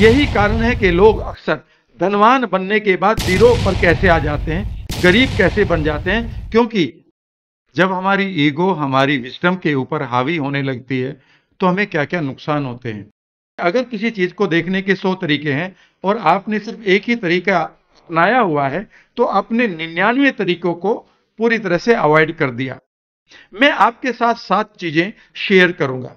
यही कारण है कि लोग अक्सर धनवान बनने के बाद जीरो पर कैसे आ जाते हैं गरीब कैसे बन जाते हैं क्योंकि जब हमारी ईगो हमारी विस्टम के ऊपर हावी होने लगती है तो हमें क्या क्या नुकसान होते हैं अगर किसी चीज़ को देखने के सौ तरीके हैं और आपने सिर्फ एक ही तरीका अपनाया हुआ है तो आपने निन्यानवे तरीकों को पूरी तरह से अवॉइड कर दिया मैं आपके साथ सात चीज़ें शेयर करूंगा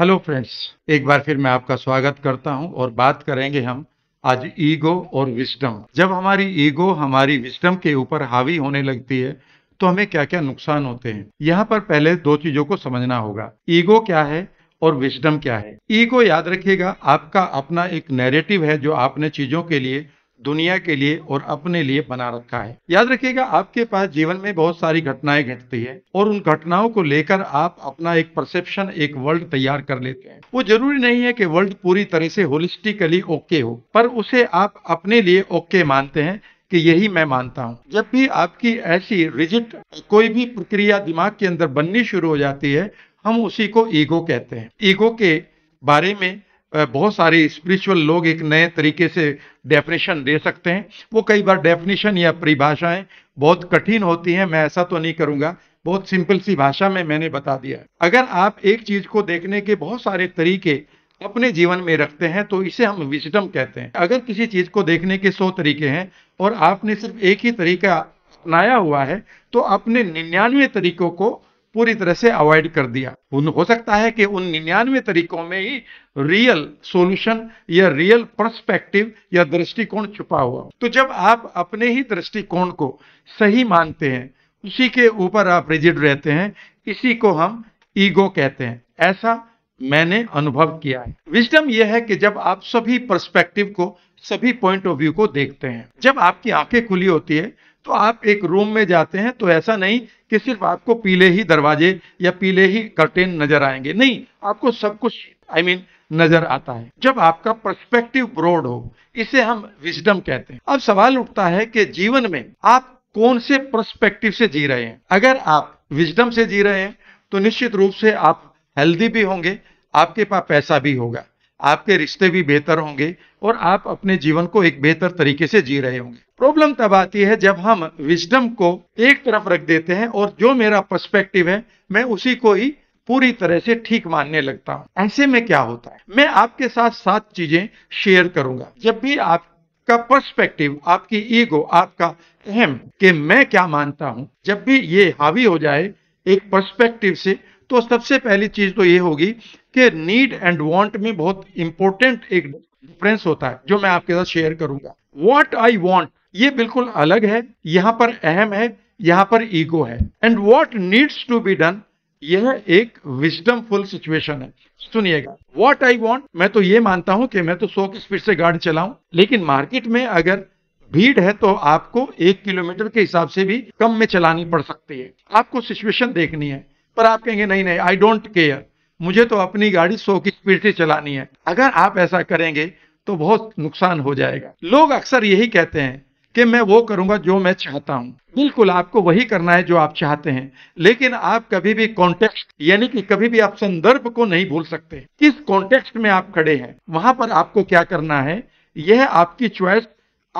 हेलो फ्रेंड्स एक बार फिर मैं आपका स्वागत करता हूं और बात करेंगे हम आज ईगो और विस्डम जब हमारी ईगो हमारी विस्डम के ऊपर हावी होने लगती है तो हमें क्या क्या नुकसान होते हैं यहाँ पर पहले दो चीजों को समझना होगा ईगो क्या है और विस्डम क्या है ईगो याद रखिएगा आपका अपना एक नैरेटिव है जो आपने चीजों के लिए दुनिया के लिए और अपने लिए बना रखा है याद रखिएगा आपके पास जीवन में बहुत सारी घटनाएं घटती है और उन घटनाओं को लेकर आप अपना एक परसेप्शन एक वर्ल्ड तैयार कर लेते हैं वो जरूरी नहीं है कि वर्ल्ड पूरी तरह से होलिस्टिकली ओके हो पर उसे आप अपने लिए ओके मानते हैं कि यही मैं मानता हूँ जब भी आपकी ऐसी रिजिट कोई भी प्रक्रिया दिमाग के अंदर बननी शुरू हो जाती है हम उसी को ईगो कहते हैं ईगो के बारे में बहुत सारे स्पिरिचुअल लोग एक नए तरीके से डेफिनेशन दे सकते हैं वो कई बार डेफिनेशन या परिभाषाएं बहुत कठिन होती हैं मैं ऐसा तो नहीं करूंगा बहुत सिंपल सी भाषा में मैंने बता दिया है अगर आप एक चीज़ को देखने के बहुत सारे तरीके अपने जीवन में रखते हैं तो इसे हम विजडम कहते हैं अगर किसी चीज़ को देखने के सौ तरीके हैं और आपने सिर्फ एक ही तरीका अपनाया हुआ है तो अपने निन्यानवे तरीकों को पूरी तरह से अवॉइड कर दिया उन हो सकता है कि उन निन्यानवे तरीकों में ही रियल सॉल्यूशन या रियल पर्सपेक्टिव या दृष्टिकोण छुपा हुआ तो जब आप अपने ही दृष्टिकोण को सही मानते हैं उसी के ऊपर आप रिजिड रहते हैं इसी को हम ईगो कहते हैं ऐसा मैंने अनुभव किया है विजडम यह है कि जब आप सभी पर्सपेक्टिव को सभी पॉइंट ऑफ व्यू को देखते हैं जब आपकी आंखें खुली होती है तो आप एक रूम में जाते हैं तो ऐसा नहीं कि सिर्फ आपको पीले ही दरवाजे या पीले ही कर्टेन नजर आएंगे नहीं आपको सब कुछ आई I मीन mean, नजर आता है जब आपका पर्सपेक्टिव ब्रॉड हो इसे हम विजडम कहते हैं अब सवाल उठता है कि जीवन में आप कौन से पर्सपेक्टिव से जी रहे हैं अगर आप विजडम से जी रहे हैं तो निश्चित रूप से आप हेल्दी भी होंगे आपके पास पैसा भी होगा आपके रिश्ते भी बेहतर होंगे और आप अपने जीवन को एक बेहतर तरीके से जी रहे होंगे प्रॉब्लम तब आती है जब हम विजडम को एक तरफ रख देते हैं और जो मेरा पर्सपेक्टिव है मैं उसी को ही पूरी तरह से ठीक मानने लगता हूँ ऐसे में क्या होता है मैं आपके साथ सात चीजें शेयर करूंगा जब भी आपका पर्सपेक्टिव आपकी ईगो आपका अहम कि मैं क्या मानता हूँ जब भी ये हावी हो जाए एक पर्सपेक्टिव से तो सबसे पहली चीज तो ये होगी कि नीड एंड वांट में बहुत इंपॉर्टेंट एक डिफरेंस होता है जो मैं आपके साथ शेयर करूंगा वॉट आई वॉन्ट ये बिल्कुल अलग है यहाँ पर अहम है यहाँ पर ईगो है and what needs to be done यह एक विजडमफुल सिचुएशन है सुनिएगा वॉट आई वॉन्ट मैं तो ये मानता हूं कि मैं तो सौ की स्पीड से गाड़ी चलाऊं लेकिन मार्केट में अगर भीड़ है तो आपको एक किलोमीटर के हिसाब से भी कम में चलानी पड़ सकती है आपको सिचुएशन देखनी है पर आप कहेंगे नहीं नहीं आई डोंट केयर मुझे तो अपनी गाड़ी सौ की स्पीड से चलानी है अगर आप ऐसा करेंगे तो बहुत नुकसान हो जाएगा लोग अक्सर यही कहते हैं कि मैं वो करूंगा जो मैं चाहता हूं बिल्कुल आपको वही करना है जो आप चाहते हैं लेकिन आप कभी भी कॉन्टेक्स्ट यानी कि कभी भी आप संदर्भ को नहीं भूल सकते किस कॉन्टेक्स्ट में आप खड़े हैं वहां पर आपको क्या करना है यह आपकी चॉइस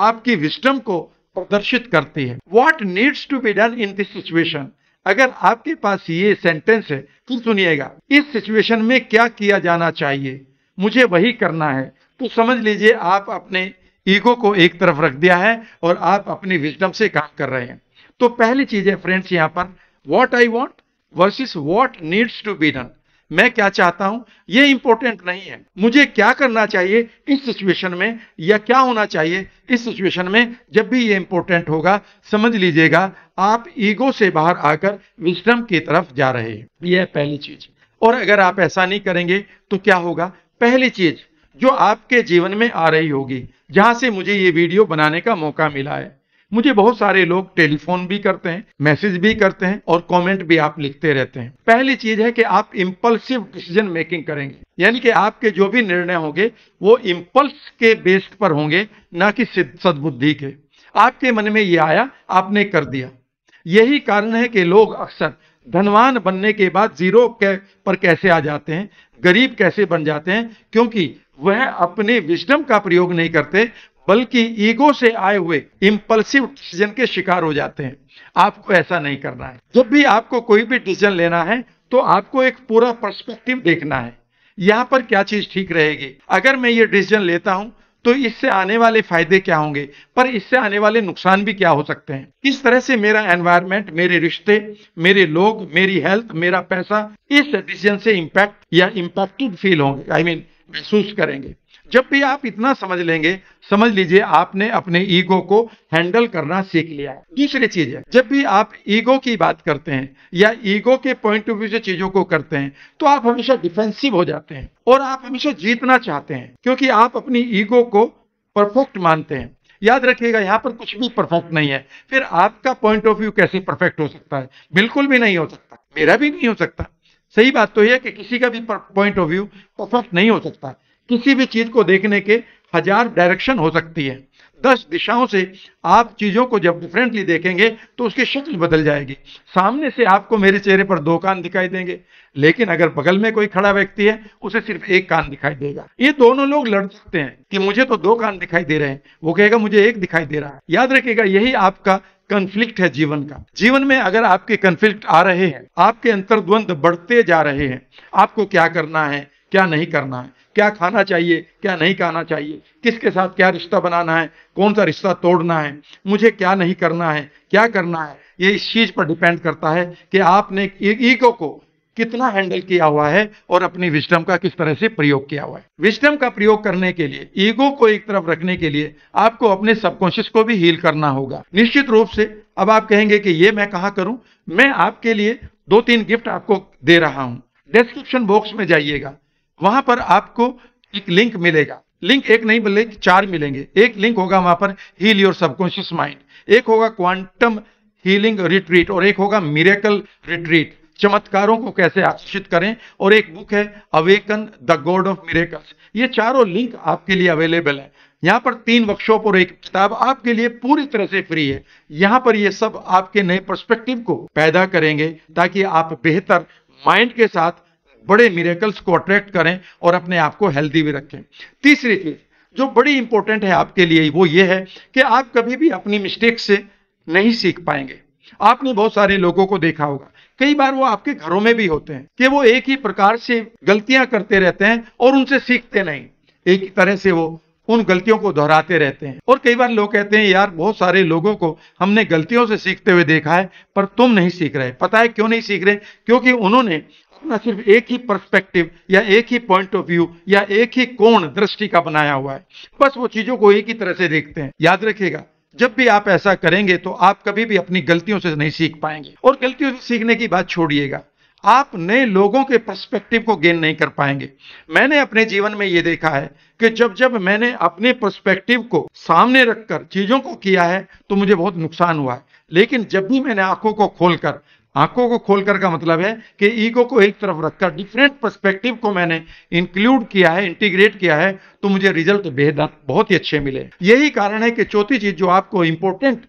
आपकी विस्टम को प्रदर्शित करती है what needs to be done in this situation अगर आपके पास ये सेंटेंस है फिर तो सुनिएगा इस सिचुएशन में क्या किया जाना चाहिए मुझे वही करना है तो समझ लीजिए आप अपने ईगो को एक तरफ रख दिया है और आप अपनी विजडम से काम कर रहे हैं तो पहली चीज है फ्रेंड्स यहाँ पर what I want versus what needs to be done मैं क्या चाहता हूं यह इंपॉर्टेंट नहीं है मुझे क्या करना चाहिए इस सिचुएशन में या क्या होना चाहिए इस सिचुएशन में जब भी ये इंपॉर्टेंट होगा समझ लीजिएगा आप ईगो से बाहर आकर विस्टम की तरफ जा रहे हैं यह पहली चीज और अगर आप ऐसा नहीं करेंगे तो क्या होगा पहली चीज जो आपके जीवन में आ रही होगी जहां से मुझे ये वीडियो बनाने का मौका मिला है मुझे बहुत सारे लोग टेलीफोन भी करते हैं मैसेज भी करते हैं और कमेंट भी आप लिखते रहते हैं पहली चीज है कि आप इम्पल्सिव डिसीजन मेकिंग करेंगे यानी कि आपके जो भी निर्णय होंगे वो इम्पल्स के बेस्ड पर होंगे ना कि सदबुद्धि के आपके मन में ये आया आपने कर दिया यही कारण है कि लोग अक्सर धनवान बनने के बाद जीरो के पर कैसे आ जाते हैं गरीब कैसे बन जाते हैं क्योंकि वह अपने विजडम का प्रयोग नहीं करते बल्कि ईगो से आए हुए इम्पल्सिव डिसीजन के शिकार हो जाते हैं आपको ऐसा नहीं करना है जब भी आपको कोई भी डिसीजन लेना है तो आपको एक पूरा पर्सपेक्टिव देखना है यहाँ पर क्या चीज ठीक रहेगी अगर मैं ये डिसीजन लेता हूँ तो इससे आने वाले फायदे क्या होंगे पर इससे आने वाले नुकसान भी क्या हो सकते हैं किस तरह से मेरा एनवायरमेंट मेरे रिश्ते मेरे लोग मेरी हेल्थ मेरा पैसा इस डिसीजन से इम्पैक्ट या इम्पैक्टेड फील होंगे आई I मीन mean, महसूस करेंगे जब भी आप इतना समझ लेंगे समझ लीजिए आपने अपने ईगो को हैंडल करना सीख लिया है दूसरी चीज है जब भी आप ईगो की बात करते हैं या ईगो के पॉइंट ऑफ व्यू से चीजों को करते हैं तो आप हमेशा डिफेंसिव हो जाते हैं और आप हमेशा जीतना चाहते हैं क्योंकि आप अपनी ईगो को परफेक्ट मानते हैं याद रखिएगा यहाँ पर कुछ भी परफेक्ट नहीं है फिर आपका पॉइंट ऑफ व्यू कैसे परफेक्ट हो सकता है बिल्कुल भी नहीं हो सकता मेरा भी नहीं हो सकता सही बात तो यह है कि किसी का भी पॉइंट ऑफ व्यू परफेक्ट नहीं हो सकता किसी भी चीज को देखने के हजार डायरेक्शन हो सकती है दस दिशाओं से आप चीज़ों को जब डिफरेंटली देखेंगे तो उसकी शक्ल बदल जाएगी सामने से आपको मेरे चेहरे पर दो कान दिखाई देंगे लेकिन अगर बगल में कोई खड़ा व्यक्ति है उसे सिर्फ एक कान दिखाई देगा ये दोनों लोग लड़ सकते हैं कि मुझे तो दो कान दिखाई दे रहे हैं वो कहेगा मुझे एक दिखाई दे रहा है याद रखेगा यही आपका कंफ्लिक्ट है जीवन का जीवन में अगर आपके कंफ्लिक्ट आ रहे हैं आपके अंतर्द्वंद बढ़ते जा रहे हैं आपको क्या करना है क्या नहीं करना है क्या खाना चाहिए क्या नहीं खाना चाहिए किसके साथ क्या रिश्ता बनाना है कौन सा रिश्ता तोड़ना है मुझे क्या नहीं करना है क्या करना है ये इस चीज़ पर डिपेंड करता है कि आपने ईगो को कितना हैंडल किया हुआ है और अपनी विस्डम का किस तरह से प्रयोग किया हुआ है विस्डम का प्रयोग करने के लिए ईगो को एक तरफ रखने के लिए आपको अपने सबकॉन्शियस को भी हील करना होगा निश्चित रूप से अब आप कहेंगे कि ये मैं कहा करूं मैं आपके लिए दो तीन गिफ्ट आपको दे रहा हूं डिस्क्रिप्शन बॉक्स में जाइएगा वहां पर आपको एक लिंक मिलेगा लिंक एक नहीं बल्ले चार मिलेंगे एक लिंक होगा वहां पर हील योर सबकॉन्शियस माइंड एक होगा क्वांटम हीलिंग रिट्रीट और एक होगा मिरेकल रिट्रीट चमत्कारों को कैसे आकर्षित करें और एक बुक है awaken the god of miracles ये चारों लिंक आपके लिए अवेलेबल है यहाँ पर तीन वर्कशॉप और एक किताब आपके लिए पूरी तरह से फ्री है यहाँ पर ये सब आपके नए पर्सपेक्टिव को पैदा करेंगे ताकि आप बेहतर माइंड के साथ बड़े मिरेकल्स को अट्रैक्ट करें और अपने आप को हेल्दी भी रखें तीसरी चीज जो बड़ी इंपॉर्टेंट है आपके लिए वो ये है कि आप कभी भी अपनी मिस्टेक से नहीं सीख पाएंगे आपने बहुत सारे लोगों को देखा होगा कई बार वो आपके घरों में भी होते हैं कि वो एक ही प्रकार से गलतियां करते रहते हैं और उनसे सीखते नहीं एक तरह से वो उन गलतियों को दोहराते रहते हैं और कई बार लोग कहते हैं यार बहुत सारे लोगों को हमने गलतियों से सीखते हुए देखा है पर तुम नहीं सीख रहे पता है क्यों नहीं सीख रहे क्योंकि उन्होंने अपना सिर्फ एक ही पर्सपेक्टिव या एक ही पॉइंट ऑफ व्यू या एक ही कोण दृष्टि का बनाया हुआ है बस वो चीजों को एक ही तरह से देखते हैं याद रखेगा जब भी आप ऐसा करेंगे तो आप कभी भी अपनी गलतियों से नहीं सीख पाएंगे और गलतियों से सीखने की बात छोड़िएगा आप नए लोगों के पर्सपेक्टिव को गेन नहीं कर पाएंगे मैंने अपने जीवन में ये देखा है कि जब जब मैंने अपने पर्सपेक्टिव को सामने रखकर चीज़ों को किया है तो मुझे बहुत नुकसान हुआ है लेकिन जब भी मैंने आंखों को खोलकर आंखों को खोलकर का मतलब है कि ईगो को एक तरफ रखकर डिफरेंट पर्सपेक्टिव को मैंने इंक्लूड किया है इंटीग्रेट किया है तो मुझे रिजल्ट बेहद बहुत ही अच्छे मिले यही कारण है कि चौथी चीज जो आपको इंपॉर्टेंट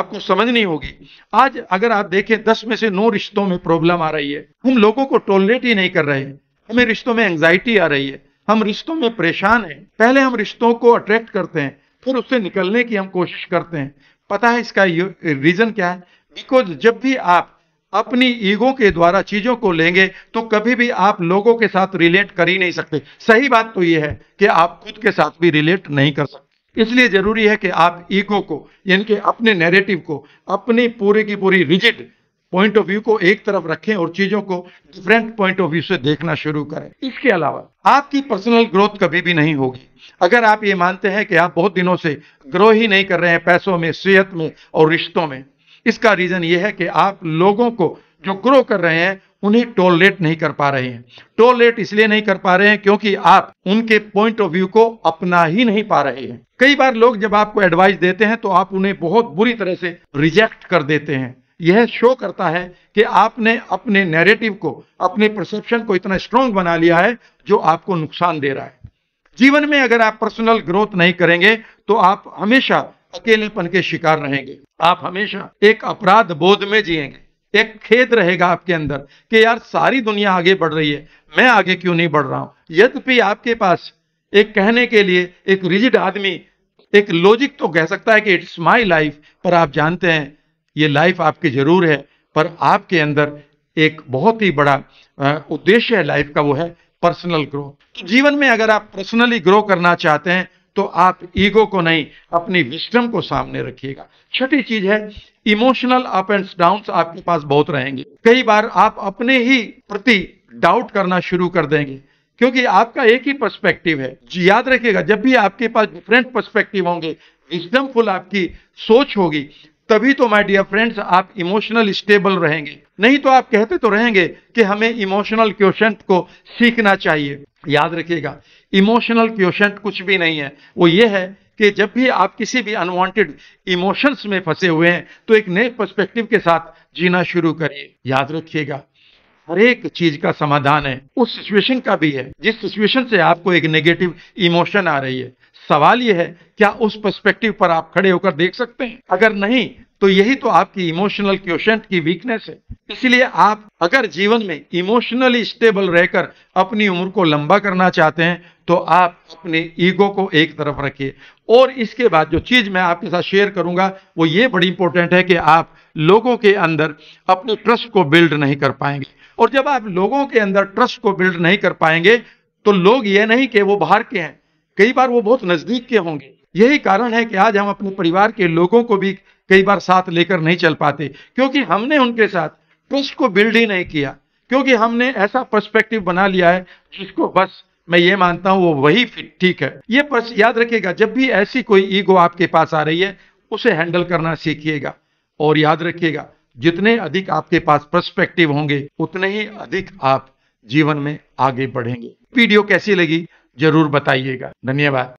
आपको समझनी होगी आज अगर आप देखें दस में से नौ रिश्तों में प्रॉब्लम आ रही है हम लोगों को टॉलरेट ही नहीं कर रहे हैं हमें रिश्तों में एंग्जाइटी आ रही है हम रिश्तों में परेशान हैं पहले हम रिश्तों को अट्रैक्ट करते हैं फिर उससे निकलने की हम कोशिश करते हैं पता है इसका रीजन क्या है बिकॉज जब भी आप अपनी ईगो के द्वारा चीजों को लेंगे तो कभी भी आप लोगों के साथ रिलेट कर ही नहीं सकते सही बात तो यह है कि आप खुद के साथ भी रिलेट नहीं कर सकते इसलिए जरूरी है कि आप ईगो को यानी कि अपने नैरेटिव को अपनी पूरी की पूरी रिजिड पॉइंट ऑफ व्यू को एक तरफ रखें और चीजों को डिफरेंट पॉइंट ऑफ व्यू से देखना शुरू करें इसके अलावा आपकी पर्सनल ग्रोथ कभी भी नहीं होगी अगर आप ये मानते हैं कि आप बहुत दिनों से ग्रो ही नहीं कर रहे हैं पैसों में सेहत में और रिश्तों में इसका रीज़न ये है कि आप लोगों को जो ग्रो कर रहे हैं उन्हें रेट नहीं कर पा रहे हैं रेट इसलिए नहीं कर पा रहे हैं क्योंकि आप उनके पॉइंट ऑफ व्यू को अपना ही नहीं पा रहे हैं कई बार लोग जब आपको एडवाइस देते हैं तो आप उन्हें बहुत बुरी तरह से रिजेक्ट कर देते हैं यह शो करता है कि आपने अपने नैरेटिव को अपने परसेप्शन को इतना स्ट्रांग बना लिया है जो आपको नुकसान दे रहा है जीवन में अगर आप पर्सनल ग्रोथ नहीं करेंगे तो आप हमेशा अकेलेपन के शिकार रहेंगे आप हमेशा एक अपराध बोध में जिएंगे एक खेद रहेगा आपके अंदर कि यार सारी दुनिया आगे बढ़ रही है मैं आगे क्यों नहीं बढ़ रहा हूं यद्यपि आपके पास एक कहने के लिए एक रिजिड आदमी एक लॉजिक तो कह सकता है कि इट्स माय लाइफ पर आप जानते हैं ये लाइफ आपकी जरूर है पर आपके अंदर एक बहुत ही बड़ा उद्देश्य है लाइफ का वो है पर्सनल ग्रोथ तो जीवन में अगर आप पर्सनली ग्रो करना चाहते हैं तो आप ईगो को नहीं अपनी विस्टम को सामने रखिएगा छठी चीज है इमोशनल अप एंड डाउन आपके पास बहुत रहेंगे कई बार आप अपने ही प्रति डाउट करना शुरू कर देंगे क्योंकि आपका एक ही पर्सपेक्टिव है जी याद रखिएगा जब भी आपके पास डिफरेंट पर्सपेक्टिव होंगे विजडम फुल आपकी सोच होगी तभी तो माय डियर फ्रेंड्स आप इमोशनल स्टेबल रहेंगे नहीं तो आप कहते तो रहेंगे कि हमें इमोशनल क्वेश्चन को सीखना चाहिए याद रखिएगा इमोशनल क्वेश्चन कुछ भी नहीं है वो ये है कि जब भी आप किसी भी अनवांटेड इमोशंस में फंसे हुए हैं तो एक नए पर्सपेक्टिव के साथ जीना शुरू करिए याद रखिएगा हर एक चीज का समाधान है उस सिचुएशन का भी है जिस सिचुएशन से आपको एक नेगेटिव इमोशन आ रही है सवाल यह है क्या उस पर्सपेक्टिव पर आप खड़े होकर देख सकते हैं अगर नहीं तो यही तो आपकी इमोशनल क्वेश्चन की वीकनेस है इसलिए आप अगर जीवन में इमोशनली स्टेबल रहकर अपनी उम्र को लंबा करना चाहते हैं तो आप अपने ईगो को एक तरफ रखिए और इसके बाद जो चीज़ मैं आपके साथ शेयर करूंगा वो ये बड़ी इंपॉर्टेंट है कि आप लोगों के अंदर अपने ट्रस्ट को बिल्ड नहीं कर पाएंगे और जब आप लोगों के अंदर ट्रस्ट को बिल्ड नहीं कर पाएंगे तो लोग ये नहीं कि वो बाहर के हैं कई बार वो बहुत नज़दीक के होंगे यही कारण है कि आज हम अपने परिवार के लोगों को भी कई बार साथ लेकर नहीं चल पाते क्योंकि हमने उनके साथ ट्रस्ट को बिल्ड ही नहीं किया क्योंकि हमने ऐसा पर्सपेक्टिव बना लिया है जिसको बस मैं ये मानता हूँ वो वही फिट ठीक है ये प्रश्न याद रखिएगा जब भी ऐसी कोई ईगो आपके पास आ रही है उसे हैंडल करना सीखिएगा और याद रखिएगा जितने अधिक आपके पास पर्सपेक्टिव होंगे उतने ही अधिक आप जीवन में आगे बढ़ेंगे वीडियो कैसी लगी जरूर बताइएगा धन्यवाद